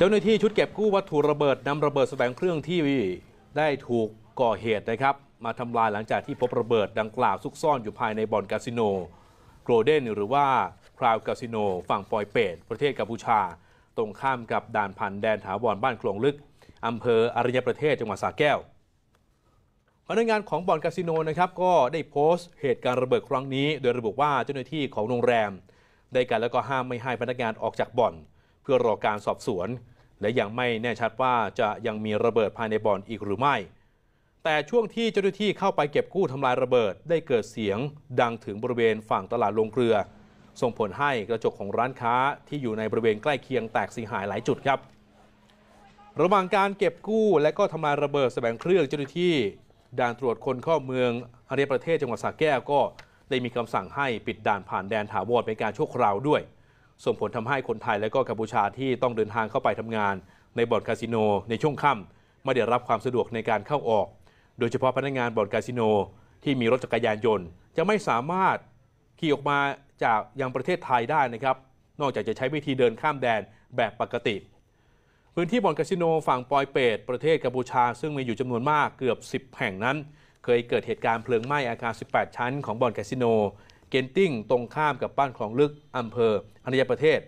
เจ้าหน้าที่ชุดเก็บกู้วัตถุระเบิด นำระเบิดแสวงเครื่องที่ได้ถูกก่อเหตุนะครับมาทำลายหลังจากที่พบระเบิดดังกล่าวซุกซ่อนอยู่ภายในบ่อนคาสิโนโกลเด้นหรือว่าคราวคาสิโนฝั่งปอยเปตประเทศกัมพูชา ตรงข้ามกับด่านพันแดนถาวรบ้านคลองลึกอำเภออริยประเทศจังหวัดสระแก้วพนักงานของบ่อนคาสิโนนะครับก็ได้โพสต์เหตุการณ์ระเบิดครั้งนี้ โดยระบุว่าเจ้าหน้าที่ของโรงแรม ได้กันแล้วก็ห้ามไม่ให้พนักงานออกจากบ่อนพื่อรอการสอบสวนและยังไม่แน่ชัดว่าจะยังมีระเบิดภายในบ่อนอีกหรือไม่ แต่ช่วงที่เจ้าหน้าที่เข้าไปเก็บกู้ทำลายระเบิดได้เกิดเสียง ดังถึงบริเวณฝั่งตลาดลงเกลือ ส่งผลให้กระจกของร้านค้าที่อยู่ในบริเวณใกล้เคียงแตกเสียหายหลายจุดครับ ระหว่างการเก็บกู้และก็ทำลายระเบิดแสบงเครื่องเจ้าหน้าที่ด่านตรวจคนเข้าเมืองอาเรยประเทศจังหวัดสระแก้วก็ได้มีคำสั่งให้ปิดด่านผ่านแดนถาวรเป็นการชั่วคราวด้วยส่งผลทำให้คนไทยและก็กัมพูชาที่ต้องเดินทางเข้าไปทำงานในบ่อนคาสิโนในช่วงค่ำไม่ได้รับความสะดวกในการเข้าออก โดยเฉพาะพนักงานบ่อนคาสิโน ที่มีรถจักรยานยนต์จะไม่สามารถขี่ออกมาจากยังประเทศไทยได้นะครับ นอกจากจะใช้วิธีเดินข้ามแดนแบบปกติ พื้นที่บ่อนคาสิโนฝั่งปอยเปตประเทศกัมพูชา ซึ่งมีอยู่จำนวนมากเกือบ 10 แห่งนั้น เคยเกิดเหตุการณ์เพลิงไหม้อาคาร 18 ชั้น ของบ่อนคาสิโนเกนติ้งตรงข้ามกับบ้านคลองลึกอำเภออนัญญประเทศ